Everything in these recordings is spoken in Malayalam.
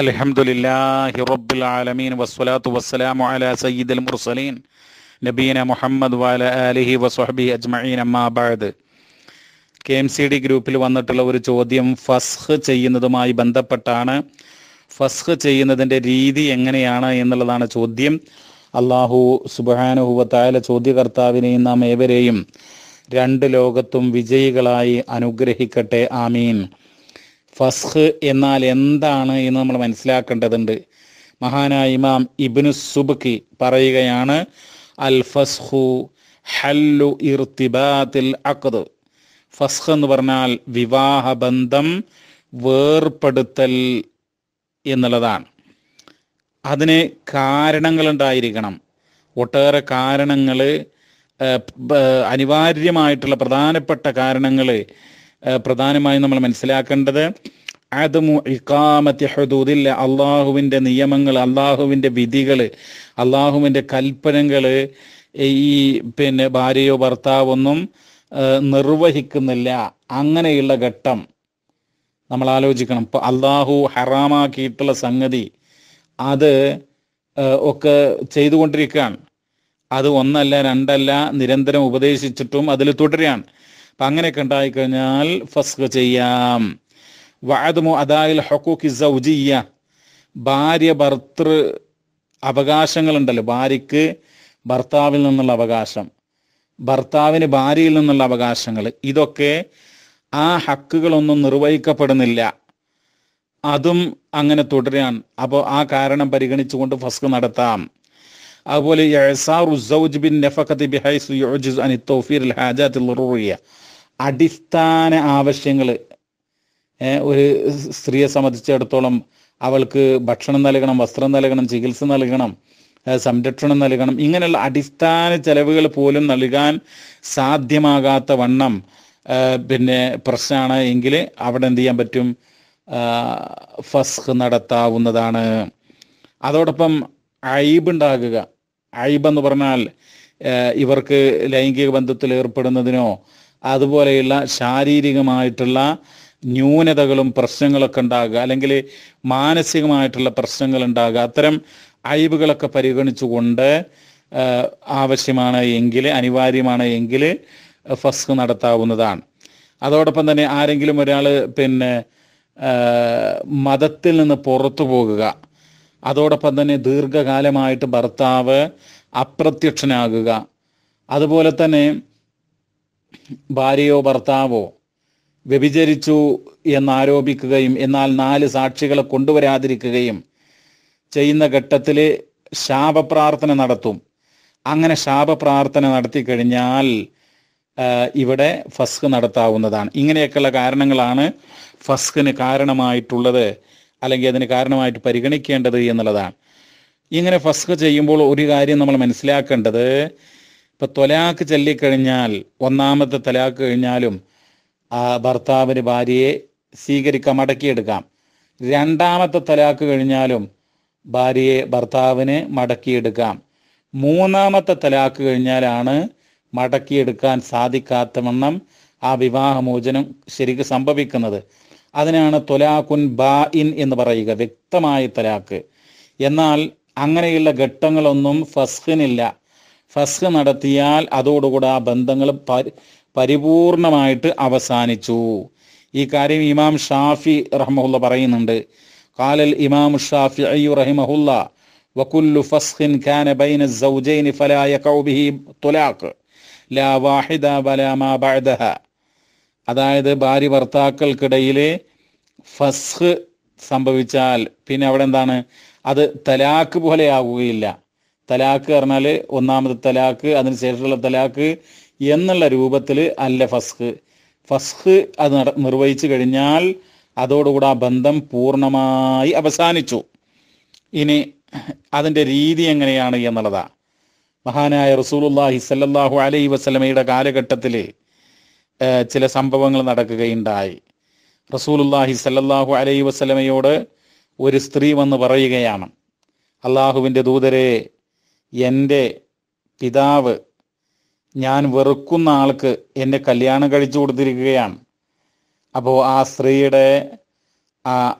അലഹമുല്ലാഹി റബ്ബുൽ ആലമീൻ വസ്സലാത്തു വസ്സലാമു അല സയ്യിദുൽ മുർസലീൻ നബീന മുഹമ്മദ് വാല അലിഹി വസ്ഹബി അജ്മഈൻ അമ്മാബാദ് കെ എം സി ഡി ഗ്രൂപ്പിൽ വന്നിട്ടുള്ള ഒരു ചോദ്യം ഫസ്ഹ് ചെയ്യുന്നതുമായി ബന്ധപ്പെട്ടാണ് ഫസ്ഹ് ചെയ്യുന്നതിൻ്റെ രീതി എങ്ങനെയാണ് എന്നുള്ളതാണ് ചോദ്യം അള്ളാഹു സുബാനുഹുവത്തായ ചോദ്യകർത്താവിനെയും നാം ഏവരെയും രണ്ട് ലോകത്തും വിജയികളായി അനുഗ്രഹിക്കട്ടെ ആമീൻ ഫസ്ഹ് എന്നാൽ എന്താണ് എന്ന് നമ്മൾ മനസ്സിലാക്കേണ്ടതുണ്ട് മഹാനായ ഇമാം ഇബ്നു സുബ്കി പറയുകയാണ് അൽ ഫസ്ഹു ഹല്ലു ഇർത്തിബാത്തിൽ അക്ദ് ഫസ്ഹ് എന്ന് പറഞ്ഞാൽ വിവാഹ ബന്ധം വേർപ്പെടുത്തൽ എന്നുള്ളതാണ് അതിന് കാരണങ്ങളുണ്ടായിരിക്കണം ഒട്ടേറെ കാരണങ്ങൾ അനിവാര്യമായിട്ടുള്ള പ്രധാനപ്പെട്ട കാരണങ്ങൾ പ്രധാനമായും നമ്മൾ മനസ്സിലാക്കേണ്ടത് അതമു ഇക്കാമത്തി ഹുദൂദില്ല അള്ളാഹുവിൻ്റെ നിയമങ്ങൾ അള്ളാഹുവിൻ്റെ വിധികൾ അള്ളാഹുവിൻ്റെ കൽപ്പനകൾ ഈ പിന്നെ ഭാര്യയോ ഭർത്താവൊന്നും നിർവഹിക്കുന്നില്ല അങ്ങനെയുള്ള ഘട്ടം നമ്മൾ ആലോചിക്കണം ഇപ്പൊ അള്ളാഹു ഹറാമാക്കിയിട്ടുള്ള സംഗതി അത് ഒക്കെ ചെയ്തുകൊണ്ടിരിക്കുകയാണ് അത് ഒന്നല്ല രണ്ടല്ല നിരന്തരം ഉപദേശിച്ചിട്ടും അതിൽ തുടരുകയാണ് അപ്പൊ അങ്ങനെയൊക്കെ ഉണ്ടായിക്കഴിഞ്ഞാൽ ഫസ്ഖ് ചെയ്യാം വാദമു അദായിൽ ഹൊക്കൂക്കി സൗജിയ ഭാര്യ ഭർത്തൃ അവകാശങ്ങളുണ്ടല്ലോ ഭാര്യക്ക് ഭർത്താവിൽ നിന്നുള്ള അവകാശം ഭർത്താവിന് ഭാര്യയിൽ നിന്നുള്ള അവകാശങ്ങൾ ഇതൊക്കെ ആ ഹക്കുകളൊന്നും നിർവഹിക്കപ്പെടുന്നില്ല അതും അങ്ങനെ തുടരാൻ അപ്പോൾ ആ കാരണം പരിഗണിച്ചുകൊണ്ട് ഫസ്ക് നടത്താം അതുപോലെ അനി അടിസ്ഥാന ആവശ്യങ്ങൾ ഒരു സ്ത്രീയെ സംബന്ധിച്ചിടത്തോളം അവൾക്ക് ഭക്ഷണം നൽകണം വസ്ത്രം നൽകണം ചികിത്സ നൽകണം സംരക്ഷണം നൽകണം ഇങ്ങനെയുള്ള അടിസ്ഥാന ചെലവുകൾ പോലും നൽകാൻ സാധ്യമാകാത്ത വണ്ണം പിന്നെ പ്രശ്നമാണ് എങ്കിൽ അവിടെ എന്ത് ചെയ്യാൻ പറ്റും ഫസ്ഖ് നടത്താവുന്നതാണ് അതോടൊപ്പം ഐബ് എന്ന് പറഞ്ഞാൽ ഇവർക്ക് ലൈംഗിക ബന്ധത്തിൽ ഏർപ്പെടുന്നതിനോ അതുപോലെയുള്ള ശാരീരികമായിട്ടുള്ള ന്യൂനതകളും പ്രശ്നങ്ങളൊക്കെ ഉണ്ടാകുക അല്ലെങ്കിൽ മാനസികമായിട്ടുള്ള പ്രശ്നങ്ങൾ ഉണ്ടാകുക അത്തരം അയവുകളൊക്കെ പരിഗണിച്ചുകൊണ്ട് ആവശ്യമാണ് എങ്കിൽ അനിവാര്യമാണ് എങ്കിൽ ഫസ്ക് നടത്താവുന്നതാണ് അതോടൊപ്പം തന്നെ ആരെങ്കിലും ഒരാൾ പിന്നെ മതത്തിൽ നിന്ന് പുറത്തു പോകുക അതോടൊപ്പം തന്നെ ദീർഘകാലമായിട്ട് ഭർത്താവ് അപ്രത്യക്ഷനാകുക അതുപോലെ തന്നെ ഭാര്യയോ ഭർത്താവോ വ്യഭിചരിച്ചു എന്നാരോപിക്കുകയും എന്നാൽ നാല് സാക്ഷികളെ കൊണ്ടുവരാതിരിക്കുകയും ചെയ്യുന്ന ഘട്ടത്തിൽ ശാപപ്രാർത്ഥന നടത്തും അങ്ങനെ ശാപപ്രാർത്ഥന നടത്തി കഴിഞ്ഞാൽ ഇവിടെ ഫസ്ക് നടത്താവുന്നതാണ് ഇങ്ങനെയൊക്കെയുള്ള കാരണങ്ങളാണ് ഫസ്കിന് കാരണമായിട്ടുള്ളത് അല്ലെങ്കിൽ അതിന് കാരണമായിട്ട് പരിഗണിക്കേണ്ടത് എന്നുള്ളതാണ് ഇങ്ങനെ ഫസ്ക് ചെയ്യുമ്പോൾ ഒരു കാര്യം നമ്മൾ മനസ്സിലാക്കേണ്ടത് ഇപ്പൊ തൊലാക്ക് ചൊല്ലിക്കഴിഞ്ഞാൽ ഒന്നാമത്തെ തൊലാക്ക് കഴിഞ്ഞാലും ആ ഭർത്താവിന് ഭാര്യയെ സ്വീകരിക്കാം മടക്കിയെടുക്കാം രണ്ടാമത്തെ തലാക്ക് കഴിഞ്ഞാലും ഭാര്യയെ ഭർത്താവിന് മടക്കിയെടുക്കാം മൂന്നാമത്തെ തലാക്ക് കഴിഞ്ഞാലാണ് മടക്കിയെടുക്കാൻ സാധിക്കാത്ത വണ്ണം ആ വിവാഹമോചനം ശരിക്ക് സംഭവിക്കുന്നത് അതിനാണ് തൊലാക്കുൻ ബാ ഇൻ എന്ന് പറയുക വ്യക്തമായ തലാക്ക് എന്നാൽ അങ്ങനെയുള്ള ഘട്ടങ്ങളൊന്നും ഫസ്ഖിനില്ല ഫസ്ഹ് നടത്തിയാൽ അതോടുകൂടെ ആ ബന്ധങ്ങൾ പരി പരിപൂർണമായിട്ട് അവസാനിച്ചു ഈ കാര്യം ഇമാം ഷാഫി റഹ്മുല്ല പറയുന്നുണ്ട് കാലൽ ഇമാം ഷാഫി അയ്യു റഹിമഹുല്ല വകുല്ലു ഫസ്ഖിൻ കാന ബൈന സൗജൈൻ ഫലാ യഖഉ ബിഹി തുലാഖ് ലാ വാഹിദ വലാ മാ ബഅദഹ അതായത് ഭാര്യ ഭർത്താക്കൾക്കിടയിലെ ഫസ്ഹ് സംഭവിച്ചാൽ പിന്നെ അവിടെ എന്താണ് അത് തലാക്ക് പോലെയാകുകയില്ല തലാക്ക് പറഞ്ഞാൽ ഒന്നാമത് തലാക്ക് അതിന് ശേഷമുള്ള തലാക്ക് എന്നുള്ള രൂപത്തിൽ അല്ല ഫസ്ഖ് ഫസ്ഖ് അത് നിർവഹിച്ചു കഴിഞ്ഞാൽ അതോടുകൂടി ആ ബന്ധം പൂർണ്ണമായി അവസാനിച്ചു ഇനി അതിൻ്റെ രീതി എങ്ങനെയാണ് എന്നുള്ളതാ മഹാനായ റസൂലുല്ലാഹി സല്ലാഹു അലൈ വസ്ലമയുടെ കാലഘട്ടത്തിൽ ചില സംഭവങ്ങൾ നടക്കുകയുണ്ടായി റസൂലുല്ലാഹി സല്ലാഹു അലൈ വസ്ലമയോട് ഒരു സ്ത്രീ വന്ന് പറയുകയാണ് അള്ളാഹുവിൻ്റെ ദൂതരെ എൻ്റെ പിതാവ് ഞാൻ വെറുക്കുന്ന ആൾക്ക് എൻ്റെ കല്യാണം കഴിച്ചു കൊടുത്തിരിക്കുകയാണ് അപ്പോൾ ആ സ്ത്രീയുടെ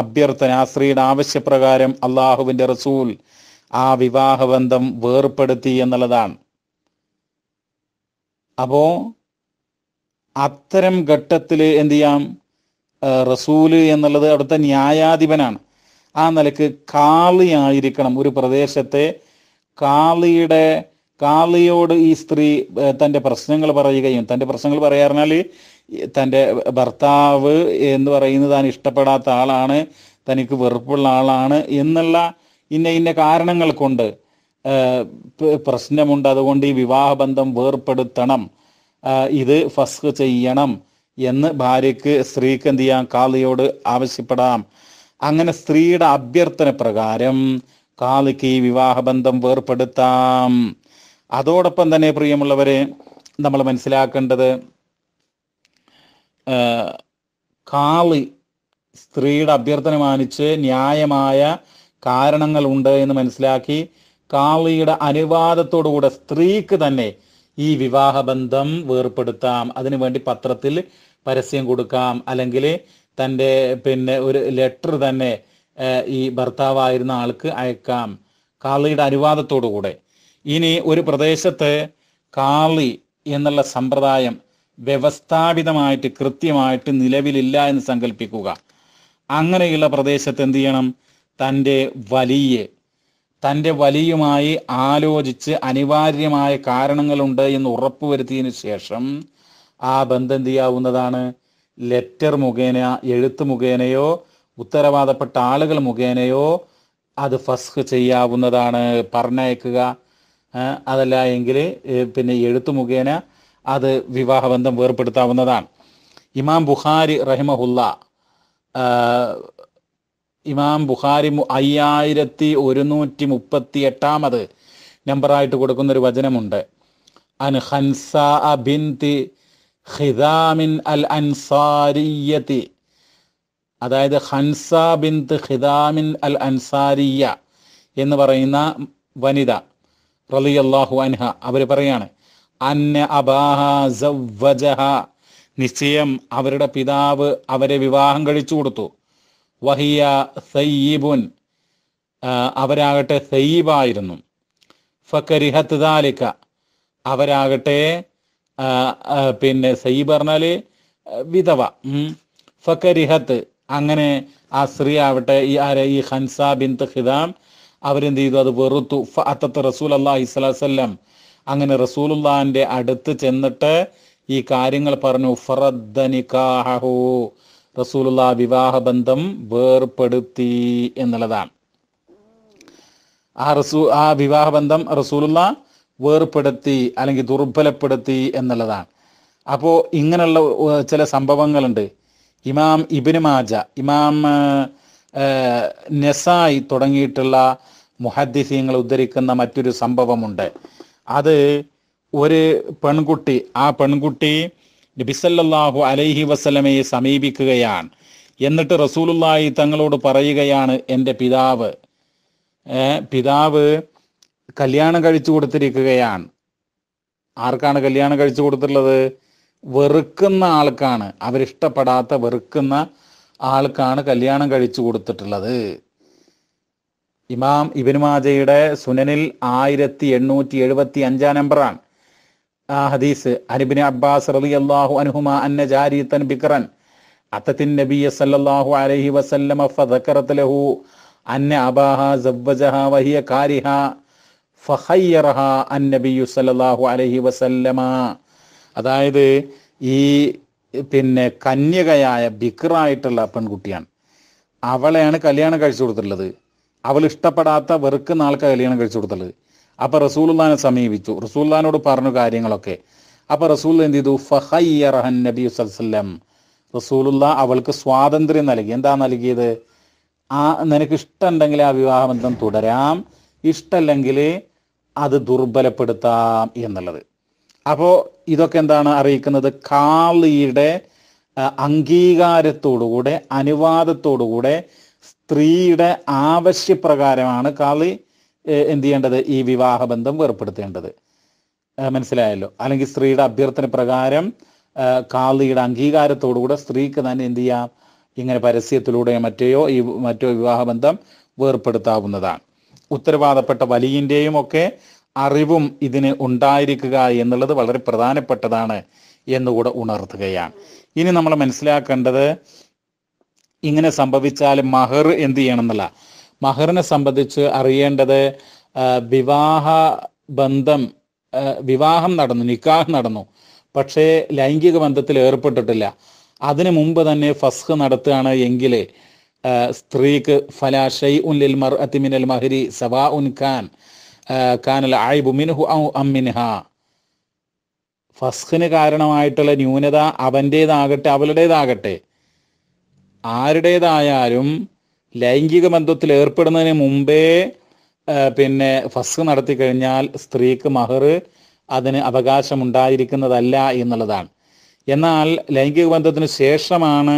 അഭ്യർത്ഥന ആ സ്ത്രീയുടെ ആവശ്യപ്രകാരം അള്ളാഹുവിൻ്റെ റസൂൽ ആ വിവാഹബന്ധം വേർപ്പെടുത്തി എന്നുള്ളതാണ് അപ്പോൾ അത്തരം ഘട്ടത്തിൽ എന്ത് ചെയ്യാം റസൂല് എന്നുള്ളത് അവിടുത്തെ ന്യായാധിപനാണ് ആ നിലക്ക് കാളിയായിരിക്കണം ഒരു പ്രദേശത്തെ കാളിയുടെ കാളിയോട് ഈ സ്ത്രീ തൻ്റെ പ്രശ്നങ്ങൾ പറയുകയും തൻ്റെ പ്രശ്നങ്ങൾ പറയാറിഞ്ഞാൽ തൻ്റെ ഭർത്താവ് എന്ന് പറയുന്നത് താൻ ഇഷ്ടപ്പെടാത്ത ആളാണ് തനിക്ക് വെറുപ്പുള്ള ആളാണ് എന്നുള്ള ഇന്ന ഇന്ന കാരണങ്ങൾ കൊണ്ട് പ്രശ്നമുണ്ട് അതുകൊണ്ട് ഈ വിവാഹബന്ധം വേർപ്പെടുത്തണം ഇത് ഫസ്ക് ചെയ്യണം എന്ന് ഭാര്യയ്ക്ക് സ്ത്രീക്ക് എന്ത് ചെയ്യാം കാളിയോട് ആവശ്യപ്പെടാം അങ്ങനെ സ്ത്രീയുടെ അഭ്യർത്ഥന പ്രകാരം കാലുക്ക് ഈ വിവാഹബന്ധം വേർപ്പെടുത്താം അതോടൊപ്പം തന്നെ പ്രിയമുള്ളവരെ നമ്മൾ മനസ്സിലാക്കേണ്ടത് കാളി സ്ത്രീയുടെ അഭ്യർത്ഥന മാനിച്ച് ന്യായമായ കാരണങ്ങളുണ്ട് എന്ന് മനസ്സിലാക്കി കാളിയുടെ അനുവാദത്തോടുകൂടെ സ്ത്രീക്ക് തന്നെ ഈ വിവാഹബന്ധം വേർപ്പെടുത്താം വേണ്ടി പത്രത്തിൽ പരസ്യം കൊടുക്കാം അല്ലെങ്കിൽ തൻ്റെ പിന്നെ ഒരു ലെറ്റർ തന്നെ ഈ ഭർത്താവായിരുന്ന ആൾക്ക് അയക്കാം കാളിയുടെ അനുവാദത്തോടു കൂടെ ഇനി ഒരു പ്രദേശത്ത് കാളി എന്നുള്ള സമ്പ്രദായം വ്യവസ്ഥാപിതമായിട്ട് കൃത്യമായിട്ട് നിലവിലില്ല എന്ന് സങ്കല്പിക്കുക അങ്ങനെയുള്ള പ്രദേശത്ത് എന്ത് ചെയ്യണം തൻ്റെ വലിയെ തൻ്റെ വലിയുമായി ആലോചിച്ച് അനിവാര്യമായ കാരണങ്ങളുണ്ട് എന്ന് ഉറപ്പുവരുത്തിയതിനു ശേഷം ആ ബന്ധം എന്ത് ചെയ്യാവുന്നതാണ് ലെറ്റർ മുഖേന എഴുത്ത് മുഖേനയോ ഉത്തരവാദപ്പെട്ട ആളുകൾ മുഖേനയോ അത് ഫസ്ഖ് ചെയ്യാവുന്നതാണ് പറഞ്ഞയക്കുക അതല്ല എങ്കിൽ പിന്നെ എഴുത്തു മുഖേന അത് വിവാഹബന്ധം വേർപ്പെടുത്താവുന്നതാണ് ഇമാം ബുഖാരി റഹിമഹുല്ല ഇമാം ബുഖാരി അയ്യായിരത്തി ഒരുന്നൂറ്റി മുപ്പത്തി എട്ടാമത് നമ്പറായിട്ട് കൊടുക്കുന്നൊരു വചനമുണ്ട് അൻ ഹൻസ അബിൻതി ഖിദാമിൻ അൽ അൻസാരിയത്തി അതായത് ഹൻസ ബിന്ത് ഹിദാമിൻ അൽ അൻസാരിയ എന്ന് പറയുന്ന വനിത അള്ളാഹു അൻഹ അവർ പറയാണ് അന്ന അബാഹ സവ്വജഹ നിശ്ചയം അവരുടെ പിതാവ് അവരെ വിവാഹം കഴിച്ചു കൊടുത്തു വഹിയ സയ്യിബുൻ അവരാകട്ടെ സയ്യിബായിരുന്നു ഫക്കരിഹത്ത് താലിക്ക അവരാകട്ടെ പിന്നെ സയ്യിബ് പറഞ്ഞാൽ വിധവ ഫക്കരിഹത്ത് അങ്ങനെ ആ സ്ത്രീ ആവട്ടെ ഈ ആരെ ഈ ഹൻസ ബിന്ത് ഖിദാം അവരെന്ത് ചെയ്തു അത് വെറുത്തു അത്തത്ത് റസൂൽ അള്ളാഹി സ്വലാസ്ല്ലാം അങ്ങനെ റസൂലുള്ളാഹിൻ്റെ അടുത്ത് ചെന്നിട്ട് ഈ കാര്യങ്ങൾ പറഞ്ഞു ഫറദ്ദനിക്കാഹു റസൂലുള്ള വിവാഹ ബന്ധം വേർപ്പെടുത്തി എന്നുള്ളതാണ് ആ റസൂ ആ വിവാഹ ബന്ധം റസൂലുള്ള വേർപ്പെടുത്തി അല്ലെങ്കിൽ ദുർബലപ്പെടുത്തി എന്നുള്ളതാണ് അപ്പോൾ ഇങ്ങനെയുള്ള ചില സംഭവങ്ങളുണ്ട് ഇമാം ഇബിന് മാജ ഇമാം നെസായി തുടങ്ങിയിട്ടുള്ള മുഹദ്ദിസീങ്ങൾ ഉദ്ധരിക്കുന്ന മറ്റൊരു സംഭവമുണ്ട് അത് ഒരു പെൺകുട്ടി ആ പെൺകുട്ടി നബിസല്ലാഹു അലൈഹി വസ്ലമയെ സമീപിക്കുകയാണ് എന്നിട്ട് റസൂലുല്ലായി തങ്ങളോട് പറയുകയാണ് എൻ്റെ പിതാവ് പിതാവ് കല്യാണം കഴിച്ചു കൊടുത്തിരിക്കുകയാണ് ആർക്കാണ് കല്യാണം കഴിച്ചു കൊടുത്തിട്ടുള്ളത് വെറുക്കുന്ന ആൾക്കാണ് അവരിഷ്ടപ്പെടാത്ത വെറുക്കുന്ന ആൾക്കാണ് കല്യാണം കഴിച്ചു കൊടുത്തിട്ടുള്ളത് ഇമാം ഇബിൻ മാജയുടെ സുനനിൽ ആയിരത്തി എണ്ണൂറ്റി എഴുപത്തി അഞ്ചാം നമ്പറാണ് ആ ഹദീസ് അനിബിൻ അബ്ബാസ് റലി അള്ളാഹു അനുഹുമ അന്ന ജാരിത്തൻ ബിക്രൻ അത്തത്തിൻ നബിയ സല്ലല്ലാഹു അലൈഹി വസല്ലമ ലഹു അന്ന അബാഹ സവ്വജഹ വഹിയ കാരിഹ ഫഹയ്യറഹ അൻ നബിയു സല്ലല്ലാഹു അലൈഹി വസല്ലമ അതായത് ഈ പിന്നെ കന്യകയായ ബിക്കറായിട്ടുള്ള പെൺകുട്ടിയാണ് അവളെയാണ് കല്യാണം കഴിച്ചു കൊടുത്തിട്ടുള്ളത് അവൾ ഇഷ്ടപ്പെടാത്ത വെറുക്കുന്ന ആൾക്ക് കല്യാണം കഴിച്ചു കൊടുത്തിട്ടുള്ളത് അപ്പോൾ റസൂൽദാനെ സമീപിച്ചു റസൂൽദാനോട് പറഞ്ഞു കാര്യങ്ങളൊക്കെ അപ്പോൾ റസൂൽ എന്ത് ചെയ്തു ഫഹയ്യറഹൻ നബി വസല്ലം റസൂലുള്ള അവൾക്ക് സ്വാതന്ത്ര്യം നൽകി എന്താ നൽകിയത് ആ നിനക്ക് ഇഷ്ടമുണ്ടെങ്കിൽ ആ വിവാഹബന്ധം തുടരാം ഇഷ്ടമല്ലെങ്കിൽ അത് ദുർബലപ്പെടുത്താം എന്നുള്ളത് അപ്പോൾ ഇതൊക്കെ എന്താണ് അറിയിക്കുന്നത് കാളിയുടെ അംഗീകാരത്തോടുകൂടെ അനുവാദത്തോടുകൂടെ സ്ത്രീയുടെ ആവശ്യപ്രകാരമാണ് കാളി എന്ത് ചെയ്യേണ്ടത് ഈ വിവാഹബന്ധം വേർപ്പെടുത്തേണ്ടത് മനസ്സിലായല്ലോ അല്ലെങ്കിൽ സ്ത്രീയുടെ അഭ്യർത്ഥന പ്രകാരം കാളിയുടെ അംഗീകാരത്തോടുകൂടെ സ്ത്രീക്ക് തന്നെ എന്ത് ചെയ്യാം ഇങ്ങനെ പരസ്യത്തിലൂടെയോ മറ്റേയോ ഈ മറ്റോ വിവാഹബന്ധം വേർപ്പെടുത്താവുന്നതാണ് ഉത്തരവാദപ്പെട്ട വലിയൻ്റെയും ഒക്കെ അറിവും ഇതിന് ഉണ്ടായിരിക്കുക എന്നുള്ളത് വളരെ പ്രധാനപ്പെട്ടതാണ് എന്നുകൂടെ ഉണർത്തുകയാണ് ഇനി നമ്മൾ മനസ്സിലാക്കേണ്ടത് ഇങ്ങനെ സംഭവിച്ചാൽ മഹർ എന്ത് ചെയ്യണം എന്നല്ല മഹറിനെ സംബന്ധിച്ച് അറിയേണ്ടത് വിവാഹ ബന്ധം വിവാഹം നടന്നു നിക്കാഹ് നടന്നു പക്ഷേ ലൈംഗിക ബന്ധത്തിൽ ഏർപ്പെട്ടിട്ടില്ല അതിനു മുമ്പ് തന്നെ ഫസ്ഖ് നടത്തുകയാണ് എങ്കിൽ സ്ത്രീക്ക് ഫലാ ഷൈ ഉൻ ലിൽ മർ അതിമിനൽ മഹരി സവാ ഉൻ ഖാൻ കാനല ആയിബു മിൻഹു ഔ ഫസ്ഖിന് കാരണമായിട്ടുള്ള ന്യൂനത അവൻ്റേതാകട്ടെ അവളുടേതാകട്ടെ ആരുടേതായാലും ലൈംഗിക ബന്ധത്തിൽ ഏർപ്പെടുന്നതിന് മുമ്പേ പിന്നെ ഫസ്ഖ് നടത്തി കഴിഞ്ഞാൽ സ്ത്രീക്ക് മഹർ അതിന് അവകാശമുണ്ടായിരിക്കുന്നതല്ല എന്നുള്ളതാണ് എന്നാൽ ലൈംഗിക ബന്ധത്തിന് ശേഷമാണ്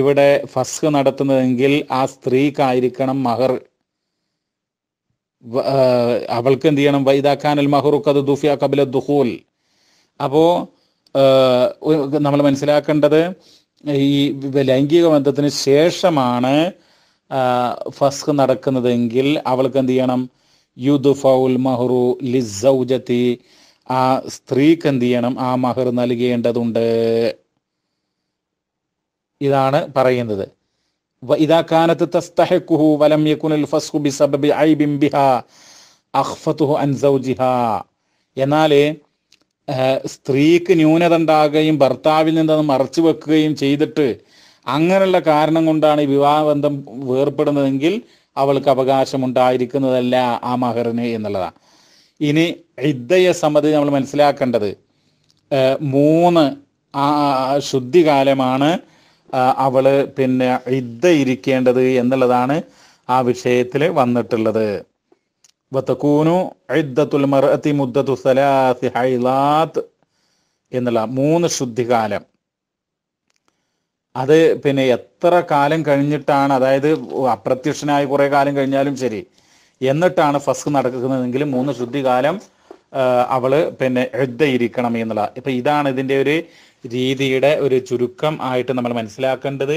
ഇവിടെ ഫസ്ഖ് നടത്തുന്നതെങ്കിൽ ആ സ്ത്രീക്കായിരിക്കണം മഹർ അവൾക്ക് എന്ത് ചെയ്യണം വൈദാഖാനൽ അത് ദുഫിയ കബില ദുഹൂൽ അപ്പോൾ നമ്മൾ മനസ്സിലാക്കേണ്ടത് ഈ ലൈംഗിക ബന്ധത്തിന് ശേഷമാണ് ഫസ്ഖ് നടക്കുന്നതെങ്കിൽ അവൾക്ക് എന്ത് ചെയ്യണം യുദു ഫൗൽ മഹറു ലിസൗജത്തി ആ സ്ത്രീക്ക് എന്ത് ചെയ്യണം ആ മഹർ നൽകേണ്ടതുണ്ട് ഇതാണ് പറയുന്നത് وإذا كانت تستحقه ولم يكن الفسخ بسبب عيب بها അഹ്ഫത്തുഹു عن زوجها എന്നാൽ സ്ത്രീക്ക് ന്യൂനത ഉണ്ടാകുകയും ഭർത്താവിൽ അത് മറച്ചു വെക്കുകയും ചെയ്തിട്ട് അങ്ങനെയുള്ള കാരണം കൊണ്ടാണ് വിവാഹബന്ധം വേർപ്പെടുന്നതെങ്കിൽ അവൾക്ക് അവകാശം ഉണ്ടായിരിക്കുന്നതല്ല ആ മഹറിന് എന്നുള്ളതാണ് ഇനി ഇദ്ദയെ സംബന്ധിച്ച് നമ്മൾ മനസ്സിലാക്കേണ്ടത് മൂന്ന് ശുദ്ധികാലമാണ് അവൾ പിന്നെ ഇദ്ദ ഇരിക്കേണ്ടത് എന്നുള്ളതാണ് ആ വിഷയത്തിൽ വന്നിട്ടുള്ളത് വത്തക്കൂനു ഇദ്ദത്തുൽ മറത്തി മുദ്ദത്തു സലാസി ഹൈലാത്ത് എന്നുള്ള മൂന്ന് ശുദ്ധികാലം അത് പിന്നെ എത്ര കാലം കഴിഞ്ഞിട്ടാണ് അതായത് അപ്രത്യക്ഷനായി കുറേ കാലം കഴിഞ്ഞാലും ശരി എന്നിട്ടാണ് ഫസ്ക് നടക്കുന്നതെങ്കിൽ മൂന്ന് ശുദ്ധികാലം അവള് പിന്നെ എഴുതയിരിക്കണം എന്നുള്ള ഇപ്പൊ ഇതാണ് ഇതിന്റെ ഒരു രീതിയുടെ ഒരു ചുരുക്കം ആയിട്ട് നമ്മൾ മനസ്സിലാക്കേണ്ടത്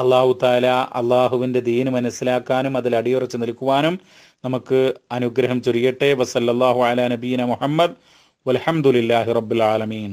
അള്ളാഹു താല അള്ളാഹുവിന്റെ ദീന് മനസ്സിലാക്കാനും അതിൽ അടിയുറച്ച് നിൽക്കുവാനും നമുക്ക് അനുഗ്രഹം ചൊരിയട്ടെ വസല്ലാഹു അല നബീന മുഹമ്മദ് വലഹമുല്ലാഹി റബ്ബുൽ ആലമീൻ